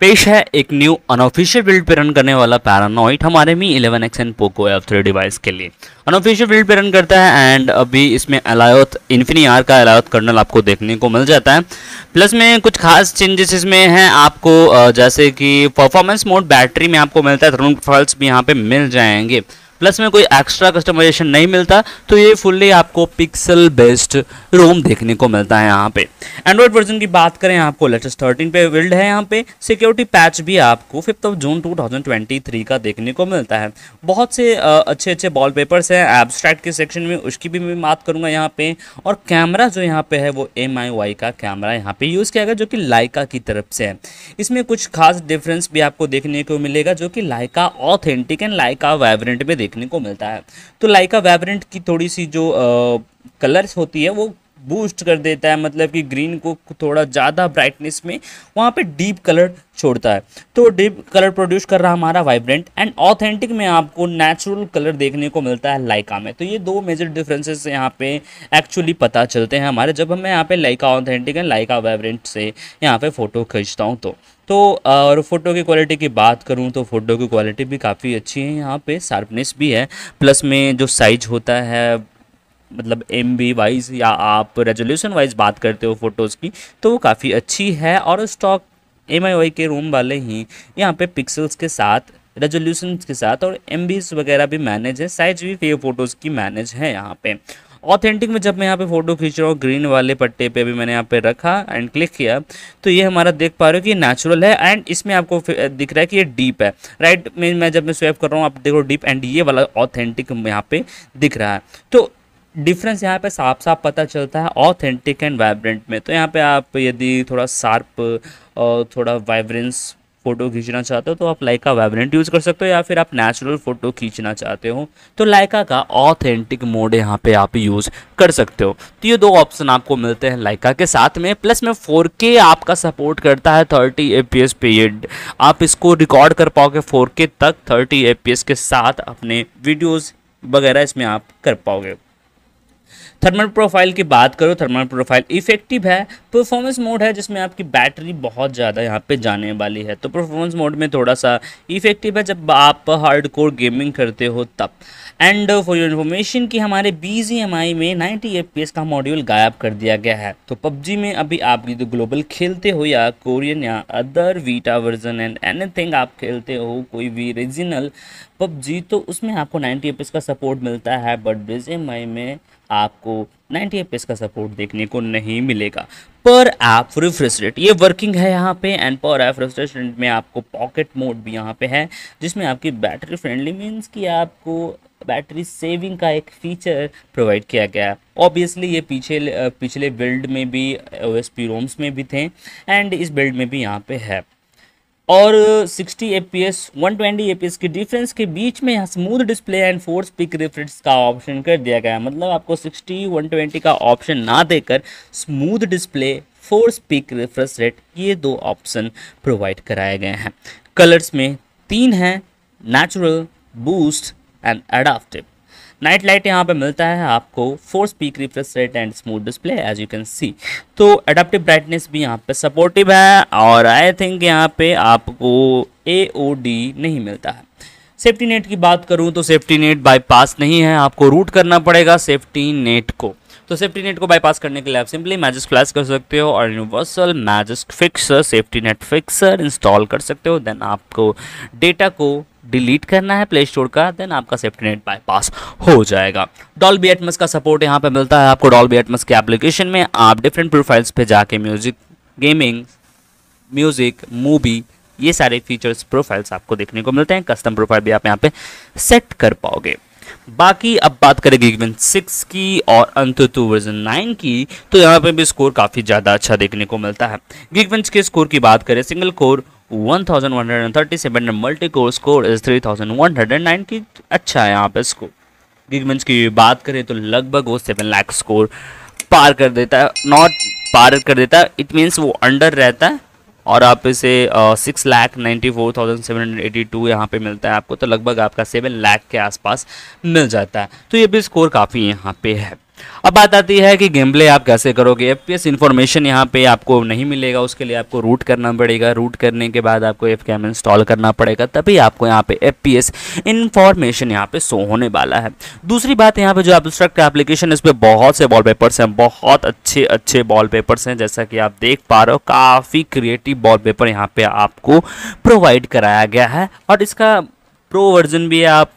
पेश है एक न्यू अनऑफिशियल बिल्ड पे रन करने वाला पैरानॉइट हमारे Mi eleven X and Poco F three device के लिए अनऑफिशियल बिल्ड पे रन करता है एंड अभी इसमें अलायोथ इन्फिनी आर का अलायोथ कर्नल आपको देखने को मिल जाता है प्लस में कुछ खास चेंजेस इसमें हैं आपको जैसे कि परफॉर्मेंस मोड बैटरी में आपको मिलता है थर्मल फॉल्स भी यहाँ पे मिल जाएंगे प्लस में कोई एक्स्ट्रा कस्टमाइजेशन नहीं मिलता तो ये फुल्ली आपको पिक्सल बेस्ड रोम देखने को मिलता है यहाँ पे एंड्रॉइड वर्जन की बात करें आपको लेटेस्ट थर्टीन पे बिल्ड है यहाँ पे सिक्योरिटी पैच भी आपको फिफ्थ ऑफ जून टू का देखने को मिलता है बहुत से अच्छे अच्छे वॉल पेपर्स हैं एब्स्ट्रैक्ट के सेक्शन में उसकी भी मैं बात करूँगा यहाँ पे और कैमरा जो यहाँ पे है वो एम का कैमरा यहाँ पे यूज़ किया गया जो कि लाइका की तरफ से है इसमें कुछ खास डिफरेंस भी आपको देखने को मिलेगा जो कि Leica authentic and Leica vibrant में देखने को मिलता है तो लाइका वाइब्रेंट की थोड़ी सी जो कलर्स होती है वो बूस्ट कर देता है मतलब कि ग्रीन को थोड़ा ज़्यादा ब्राइटनेस में वहाँ पे डीप कलर छोड़ता है तो डीप कलर प्रोड्यूस कर रहा हमारा वाइब्रेंट एंड ऑथेंटिक में आपको नेचुरल कलर देखने को मिलता है लाइका में तो ये दो मेजर डिफरेंसेस यहाँ पे एक्चुअली पता चलते हैं हमारे जब हमें यहाँ पे Leica authentic and Leica vibrant से यहाँ पे फ़ोटो खींचता हूँ तो तो और फ़ोटो की क्वालिटी की बात करूँ तो फ़ोटो की क्वालिटी भी काफ़ी अच्छी है यहाँ पे शार्पनेस भी है प्लस में जो साइज होता है मतलब एम बी वाइज या आप रेजोल्यूशन वाइज बात करते हो फोटोज़ की तो वो काफ़ी अच्छी है और स्टॉक एम के रूम वाले ही यहाँ पे पिक्सल्स के साथ रेजोल्यूशन के साथ और एम वगैरह भी मैनेज है साइज भी फेव फोटोज़ की मैनेज है यहाँ पे ऑथेंटिक में जब मैं यहाँ पे फ़ोटो खींच रहा हूँ ग्रीन वाले पट्टे पे भी मैंने यहाँ पे रखा एंड क्लिक किया तो ये हमारा देख पा रहे हो कि नेचुरल है एंड इसमें आपको दिख रहा है कि ये डीप है राइट right? में मैं जब मैं स्वेप कर रहा हूँ आप देखो डीप एंड ये वाला ऑथेंटिक यहाँ पे दिख रहा है तो डिफरेंस यहाँ पे साफ साफ पता चलता है ऑथेंटिक एंड वाइब्रेंट में तो यहाँ पे आप यदि थोड़ा शार्प और थोड़ा वाइब्रेंस फ़ोटो खींचना चाहते हो तो आप लाइका वाइब्रेंट यूज़ कर सकते हो या फिर आप नेचुरल फ़ोटो खींचना चाहते हो तो लाइका का ऑथेंटिक मोड यहाँ पे आप यूज़ कर सकते हो तो ये दो ऑप्शन आपको मिलते हैं लाइका के साथ में प्लस में 4K आपका सपोर्ट करता है 30 fps पीरियड आप इसको रिकॉर्ड कर पाओगे 4K तक 30 ए के साथ अपने वीडियोज़ वगैरह इसमें आप कर पाओगे थर्मल प्रोफाइल की बात करो थर्मल प्रोफाइल इफेक्टिव है परफॉर्मेंस मोड है जिसमें आपकी बैटरी बहुत ज़्यादा यहाँ पे जाने वाली है तो परफॉर्मेंस मोड में थोड़ा सा इफेक्टिव है जब आप हार्ड कोर गेमिंग करते हो तब एंड फॉर योर इन्फॉर्मेशन कि हमारे बी जी एम आई में नाइन्टी एफ का मॉड्यूल गायब कर दिया गया है तो पबजी में अभी आप जो ग्लोबल खेलते हो या कोरियन या other beta version and anything आप खेलते हो कोई भी रीजनल पबजी तो उसमें आपको नाइन्टी एफ का सपोर्ट मिलता है but B G M I में आपको 90 एफ का सपोर्ट देखने को नहीं मिलेगा पर ऐप रिफ्रेश रेट ये वर्किंग है यहाँ पे एंड पर ऐप रिफ्रेश रेट में आपको पॉकेट मोड भी यहाँ पे है जिसमें आपकी बैटरी फ्रेंडली मीन्स कि आपको बैटरी सेविंग का एक फीचर प्रोवाइड किया गया ऑब्वियसली ये पीछे पिछले बिल्ड में भी ओ एस में भी थे एंड इस बिल्ड में भी यहाँ पे है और 60 ए 120 एपीएस के डिफरेंस के बीच में यहाँ smooth display and force peak refresh का ऑप्शन कर दिया गया है मतलब आपको 60 120 का ऑप्शन ना देकर smooth display force peak refresh rate ये दो ऑप्शन प्रोवाइड कराए गए हैं कलर्स में तीन हैं natural boost and adaptive night light यहाँ पे मिलता है आपको force peak refresh rate and smooth display as you can see तो अडाप्टिव ब्राइटनेस भी यहाँ पे सपोर्टिव है और आई थिंक यहाँ पे आपको ए नहीं मिलता है सेफ्टी नेट की बात करूँ तो सेफ्टी नेट बाईपास नहीं है आपको रूट करना पड़ेगा सेफ्टी नेट को तो सेफ्टी नेट को बाईपास करने के लिए आप सिंपली मैजिक फ्लैश कर सकते हो और universal magic fixer safety net fixer install कर सकते हो देन आपको डेटा को डिलीट करना है प्ले स्टोर का देन आपका सेफ्टी नेट बाईपास हो जाएगा बी एटमस का सपोर्ट यहाँ पे मिलता है आपको बी एटमस के एप्लीकेशन में आप डिफरेंट प्रोफाइल्स पे जाके म्यूजिक गेमिंग म्यूजिक मूवी ये सारे फीचर्स प्रोफाइल्स आपको देखने को मिलते हैं कस्टम प्रोफाइल भी आप यहाँ पे सेट कर पाओगे बाकी अब बात करें गिगविन सिक्स की और अंतुतु वर्जन नाइन की तो यहाँ पे भी स्कोर काफ़ी ज़्यादा अच्छा देखने को मिलता है गिगविंस के स्कोर की बात करें single core 1137 multi core score is 3109 की अच्छा है यहाँ पे स्कोर गिगमेंस की बात करें तो लगभग वो सेवन लाख स्कोर पार कर देता है नॉट पार कर देता है इट मीन्स वो अंडर रहता है और आप इसे six lakh ninety four thousand seven hundred eighty two यहाँ पर मिलता है आपको तो लगभग आपका सेवन लाख के आसपास मिल जाता है तो ये भी स्कोर काफ़ी यहाँ पे है अब बात आती है कि गेम प्ले आप कैसे करोगे एफ पी एस इन्फॉर्मेशन यहाँ पे आपको नहीं मिलेगा उसके लिए आपको रूट करना पड़ेगा रूट करने के बाद आपको एफ कैम इंस्टॉल करना पड़ेगा तभी आपको यहाँ पे एफ पी एस इन्फॉर्मेशन यहाँ पे शो होने वाला है दूसरी बात यहाँ पे जो एब्स्ट्रक्ट एप्लीकेशन इस पर बहुत से वॉल पेपर्स हैं बहुत अच्छे अच्छे वॉल पेपर्स हैं जैसा कि आप देख पा रहे हो काफ़ी क्रिएटिव वॉल पेपर यहाँ पर आपको प्रोवाइड कराया गया है और इसका प्रो वर्जन भी है आप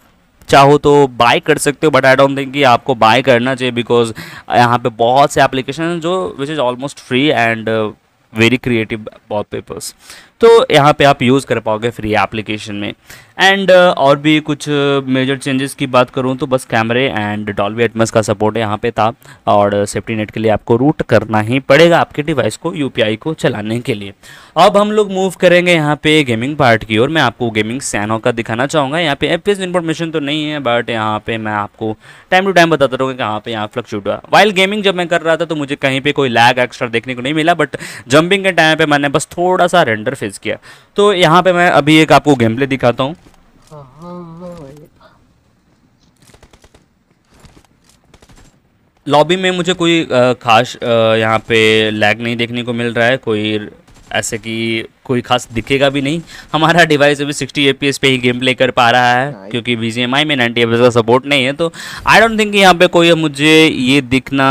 चाहो तो बाय कर सकते हो बट आई डोंट थिंक कि आपको बाय करना चाहिए बिकॉज यहाँ पे बहुत से एप्लीकेशन जो which is almost free and very creative बहुत पेपर्स तो यहाँ पे आप यूज़ कर पाओगे फ्री एप्लीकेशन में एंड uh, और भी कुछ मेजर uh, चेंजेस की बात करूँ तो बस कैमरे एंड डॉल्वी एटमस का सपोर्ट यहाँ पे था और सेफ्टी नेट के लिए आपको रूट करना ही पड़ेगा आपके डिवाइस को यूपीआई को चलाने के लिए अब हम लोग मूव करेंगे यहाँ पे गेमिंग पार्ट की ओर मैं आपको गेमिंग सैनो का दिखाना चाहूँगा यहाँ पे एफ इन्फॉर्मेशन तो नहीं है बट यहाँ पे मैं आपको टाइम टू टाइम बताता रहूँगा कि यहाँ पे यहाँ फ्लक्चुएट हुआ वाइल गेमिंग जब मैं कर रहा था तो मुझे कहीं पर कोई लैग एक्स्ट्रा देखने को नहीं मिला बट जंपिंग के टाइम पर मैंने बस थोड़ा सा रेंडर फेस परचेज किया तो यहाँ पे मैं अभी एक आपको गेम प्ले दिखाता हूँ लॉबी में मुझे कोई खास यहाँ पे लैग नहीं देखने को मिल रहा है कोई ऐसे कि कोई खास दिखेगा भी नहीं हमारा डिवाइस अभी 60 ए पे ही गेम प्ले कर पा रहा है क्योंकि वी में 90 एफ का सपोर्ट नहीं है तो आई डोंट थिंक यहाँ पे कोई मुझे ये दिखना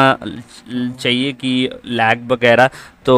चाहिए कि लैग वगैरह तो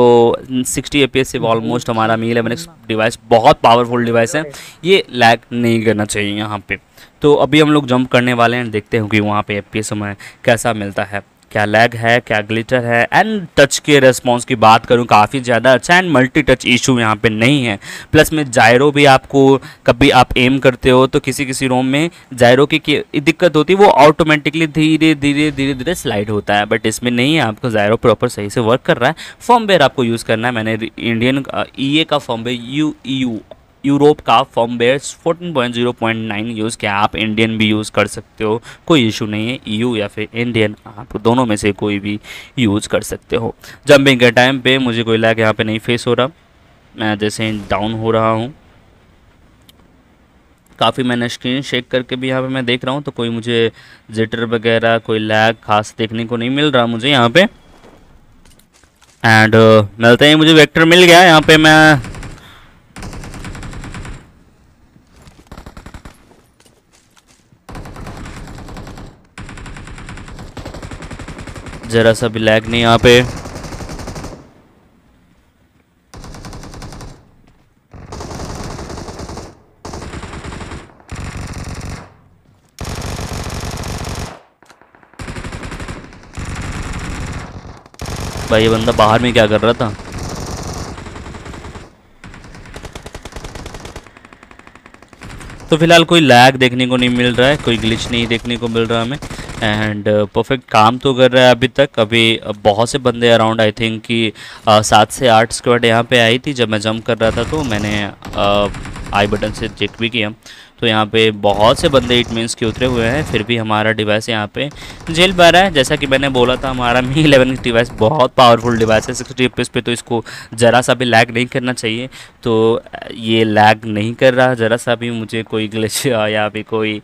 60 एफ से ऑलमोस्ट हमारा मी एक्स डिवाइस बहुत पावरफुल डिवाइस है ये लैग नहीं करना चाहिए यहाँ पर तो अभी हम लोग जंप करने वाले हैं देखते हैं कि वहाँ पर एफ हमें कैसा मिलता है क्या लैग है क्या ग्लिटर है एंड टच के रेस्पॉन्स की बात करूँ काफ़ी ज़्यादा अच्छा एंड मल्टी टच इशू यहाँ पे नहीं है प्लस में जायरो भी आपको कभी आप एम करते हो तो किसी किसी रोम में जायरो की दिक्कत होती है वो ऑटोमेटिकली धीरे धीरे धीरे धीरे स्लाइड होता है बट इसमें नहीं है आपको जायरो प्रॉपर सही से वर्क कर रहा है फॉर्म आपको यूज़ करना है मैंने इंडियन ई e का फॉर्म यू यू यूरोप का फॉर्म फॉर्मवेयर 14.0.9 यूज़ किया आप इंडियन भी यूज़ कर सकते हो कोई इशू नहीं है ईयू या फिर इंडियन आप दोनों में से कोई भी यूज़ कर सकते हो जंपिंग के टाइम पे मुझे कोई लैग यहाँ पे नहीं फेस हो रहा मैं जैसे डाउन हो रहा हूँ काफ़ी मैंने स्क्रीन शेक करके भी यहाँ पे मैं देख रहा हूँ तो कोई मुझे जिटर वगैरह कोई लैग खास देखने को नहीं मिल रहा मुझे यहाँ पर एंड uh, मिलते हैं मुझे वेक्टर मिल गया यहाँ पे मैं ज़रा सा भी लैग नहीं यहाँ पे भाई ये बंदा बाहर में क्या कर रहा था तो फिलहाल कोई लैग देखने को नहीं मिल रहा है कोई ग्लिच नहीं देखने को मिल रहा हमें एंड परफेक्ट uh, काम तो कर रहा है अभी तक अभी uh, बहुत से बंदे अराउंड आई थिंक कि uh, सात से आठ स्क्वाड यहाँ पे आई थी जब मैं जंप कर रहा था तो मैंने आई बटन से चेक भी किया तो यहाँ पे बहुत से बंदे इट मीन्स के उतरे हुए हैं फिर भी हमारा डिवाइस यहाँ पे झेल पा रहा है जैसा कि मैंने बोला था हमारा मी इलेवन डिवाइस बहुत पावरफुल डिवाइस है सिक्सटी एफ पे तो इसको ज़रा सा भी लैग नहीं करना चाहिए तो ये लैग नहीं कर रहा ज़रा सा भी मुझे कोई ग्लिच या फिर कोई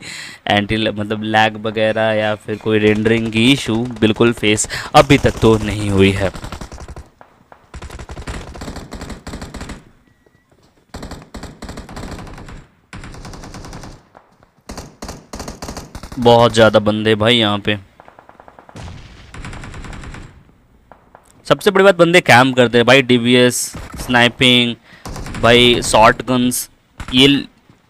एंटी मतलब लैग वगैरह या फिर कोई रेंडरिंग की इशू बिल्कुल फेस अभी तक तो नहीं हुई है बहुत ज़्यादा बंदे भाई यहाँ पे सबसे बड़ी बात बंदे कैम्प करते हैं भाई डीबीएस स्नाइपिंग भाई शॉर्ट गन्स ये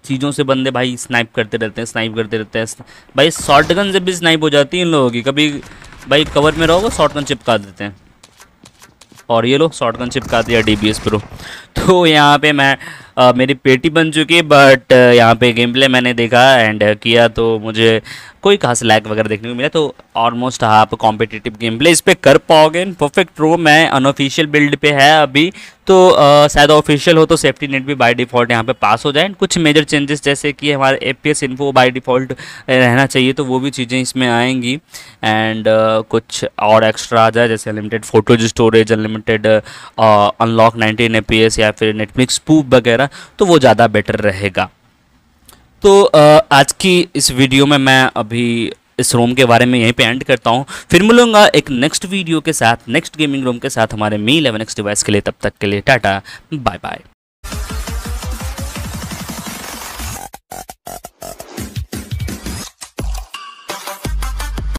चीज़ों से बंदे भाई स्नाइप करते रहते हैं स्नाइप करते रहते हैं भाई शॉर्ट गन जब भी स्नाइप हो जाती है इन लोगों की कभी भाई कवर में रहोगे शॉर्ट गन चिपका देते हैं और ये लोग शॉर्ट गन चिपका दिया डी बी प्रो तो यहाँ पे मैं आ, मेरी पेटी बन चुकी है बट यहाँ पे गेम प्ले मैंने देखा एंड किया तो मुझे कोई खास लैग वगैरह देखने को मिला तो ऑलमोस्ट आप कॉम्पिटिटिव गेम प्ले इस पर कर पाओगे परफेक्ट प्रो मैं अनऑफिशियल बिल्ड पे है अभी तो शायद ऑफिशियल हो तो सेफ्टी नेट भी बाय डिफ़ॉल्ट यहाँ पे पास हो जाए कुछ मेजर चेंजेस जैसे कि हमारे A P S info by default रहना चाहिए तो वो भी चीज़ें इसमें आएंगी एंड कुछ और एक्स्ट्रा आ जाए जैसे unlimited photos storage unlimited unlock nineteen A P S या फिर नेटफ्लिक्स पूप वगैरह तो वो ज़्यादा बेटर रहेगा तो uh, आज की इस वीडियो में मैं अभी इस रूम के बारे में यहीं पे एंड करता हूँ फिर मिलूंगा एक नेक्स्ट वीडियो के साथ नेक्स्ट गेमिंग रूम के साथ हमारे मी इलेवन डिवाइस के लिए तब तक के लिए टाटा बाय बाय